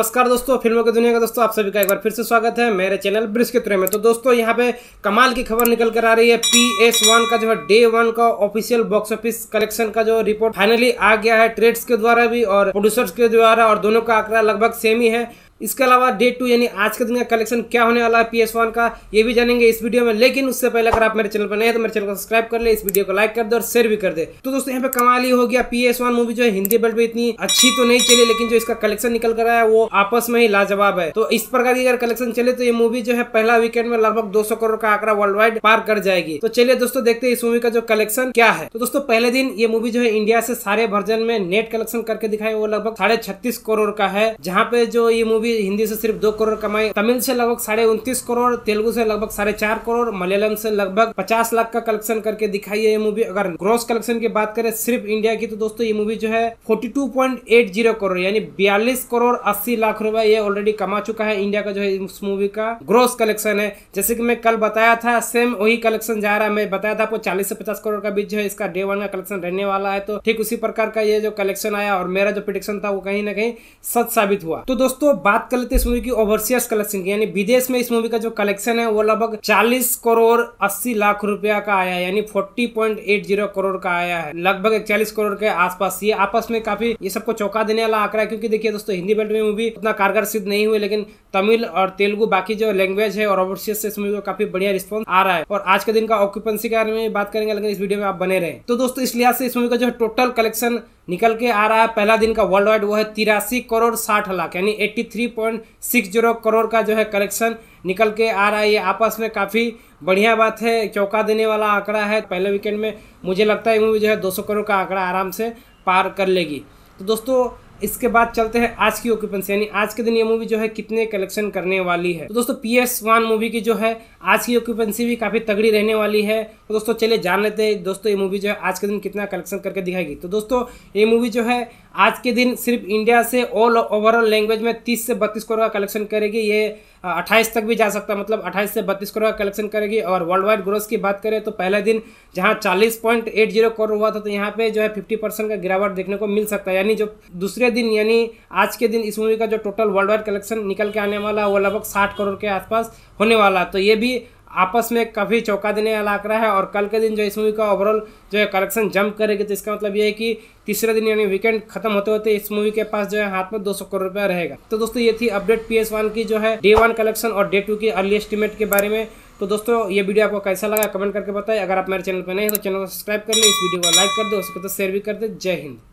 नमस्कार दोस्तों फिल्मों की दुनिया का दोस्तों आप सभी का एक बार फिर से स्वागत है मेरे चैनल ब्रिज के तुरे में तो दोस्तों यहाँ पे कमाल की खबर निकल कर आ रही है पी एस वन का जो है डे वन का ऑफिशियल बॉक्स ऑफिस कलेक्शन का जो रिपोर्ट फाइनली आ गया है ट्रेड्स के द्वारा भी और प्रोड्यूसर्स के द्वारा और दोनों का आंकड़ा लगभग सेम ही है इसके अलावा डे टू यानी आज के दिन का कलेक्शन क्या होने वाला है पी एस वन का ये भी जानेंगे इस वीडियो में लेकिन उससे पहले अगर आप मेरे चैनल पर नए तो मेरे चैनल को सब्सक्राइब कर ले इस वीडियो को लाइक कर दे और शेयर भी कर दे तो दोस्तों यहाँ पे कमाल ही हो गया पी एस वन मूवी जो है हिंदी बेल्ट में इतनी अच्छी तो नहीं चली लेकिन जो इसका कलेक्शन निकल कर आया वो आपस में ही लाजवाब है तो इस प्रकार की अगर कलेक्शन चले तो ये मूवी जो है पहला वीकेंड में लगभग दो करोड़ का आंकड़ा वर्ल्ड वाइड पार कर जाएगी तो चलिए दोस्तों देखते हैं इस मूवी का जो कलेक्शन क्या है तो दोस्तों पहले दिन ये मूवी जो है इंडिया से सारे वर्जन में नेट कलेक्शन करके दिखाई वो लगभग साढ़े करोड़ का है जहाँ पे जो ये मूवी भी हिंदी से सिर्फ दो करोड़ कमाए तमिल से लगभग साढ़े उनतीस करोड़ तेलुगु से लगभग साढ़े चार करोड़ मलयालम से लगभग पचास लाख का कलेक्शन करके दिखाई है ये मूवी अगर ग्रॉस कलेक्शन की बात करें सिर्फ इंडिया की तो दोस्तों ये मूवी जो है फोर्टी करोड़ यानी बयालीस करोड़ अस्सी लाख रूपए ये ऑलरेडी कमा चुका है इंडिया का जो है इस मूवी का ग्रोस कलेक्शन है जैसे की मैं कल बताया था सेम वही कलेक्शन जा रहा है मैं बताया था आपको चालीस से पचास करोड़ का बीच जो है इसका डे वन का कलेक्शन रहने वाला है तो ठीक उसी प्रकार का ये जो कलेक्शन आया और मेरा जो प्रिडिक्शन था वो कहीं ना कहीं सच साबित हुआ तो दोस्तों बात बात कर लेते हैं इस मूवी की ओवरसियस कलेक्शन की यानी विदेश में इस मूवी का जो कलेक्शन है वो लगभग 40 करोड़ 80 लाख रुपया का आया है यानी 40.80 करोड़ का आया है लगभग इकतालीस करोड़ के आसपास ये आपस में काफी ये सबको चौंका देने वाला आंकड़ा है क्योंकि देखिए दोस्तों हिंदी बेल्ट में मूवी उतना कारगर सिद्ध नहीं हुई लेकिन तमिल और तेलुगु बाकी जो लैंग्वेज है और ओवरसियस से इस मूवी का काफी बढ़िया रिस्पॉन्स आ रहा है और आज के दिन का ऑक्यूपेंसी के बारे में बात करेंगे लेकिन इस वीडियो में आप बने रहे तो दोस्तों इस लिहाज से इस मूवी का जो टोटल कलेक्शन निकल के आ रहा है पहला दिन का वर्ल्ड वाइड वो है तिरासी करोड़ साठ लाख यानी eighty three point six zero crore का जो है कलेक्शन निकल के आ रहा है ये आपस में काफ़ी बढ़िया बात है चौका देने वाला आंकड़ा है पहले वीकेंड में मुझे लगता है मूवी जो है दो सौ करोड़ का आंकड़ा आराम से पार कर लेगी तो दोस्तों इसके बाद चलते हैं आज की ऑक्यूपेंस यानी आज के दिन ये मूवी जो है कितने कलेक्शन करने वाली है तो दोस्तों पी एस वन मूवी की जो है आज की ऑक्यूपेंसी भी काफ़ी तगड़ी रहने वाली है तो दोस्तों चलिए जान लेते हैं दोस्तों ये मूवी जो है आज के दिन कितना कलेक्शन करके दिखाएगी तो दोस्तों ये मूवी जो है आज के दिन सिर्फ इंडिया से ऑल ओवरऑल लैंग्वेज में तीस से बत्तीस करोड़ का कलेक्शन करेगी ये अट्ठाईस तक भी जा सकता है मतलब अट्ठाईस से बत्तीस करोड़ का कलेक्शन करेगी और वर्ल्ड वाइड ग्रोथ की बात करें तो पहले दिन जहाँ चालीस पॉइंट एट जीरो करोड़ हुआ था तो यहाँ पे जो है फिफ्टी परसेंट का गिरावट देखने को मिल सकता है यानी जो दूसरे दिन यानी आज के दिन इस मूवी का जो टोटल वर्ल्ड वाइड कलेक्शन निकल के आने वाला है वो लगभग साठ करोड़ के आसपास होने वाला तो ये भी आपस में काफ़ी चौका देने वाला आंकड़ा है और कल के दिन जो इस मूवी का ओवरऑल जो है कलेक्शन जंप करेगी तो इसका मतलब ये है कि तीसरे दिन यानी वीकेंड खत्म होते होते इस मूवी के पास जो है हाथ में 200 करोड़ रुपया रहेगा तो दोस्तों ये थी अपडेट पी एस वन की जो है डे वन कलेक्शन और डे टू की अर्ली एस्टिमेट के बारे में तो दोस्तों ये वीडियो आपको कैसा लगा कमेंट करके बताएं अगर आप मेरे चैनल पर नहीं तो चैनल को सब्सक्राइब कर लें इस वीडियो को लाइक कर दे उसके तो शेयर भी कर दे जय हिंद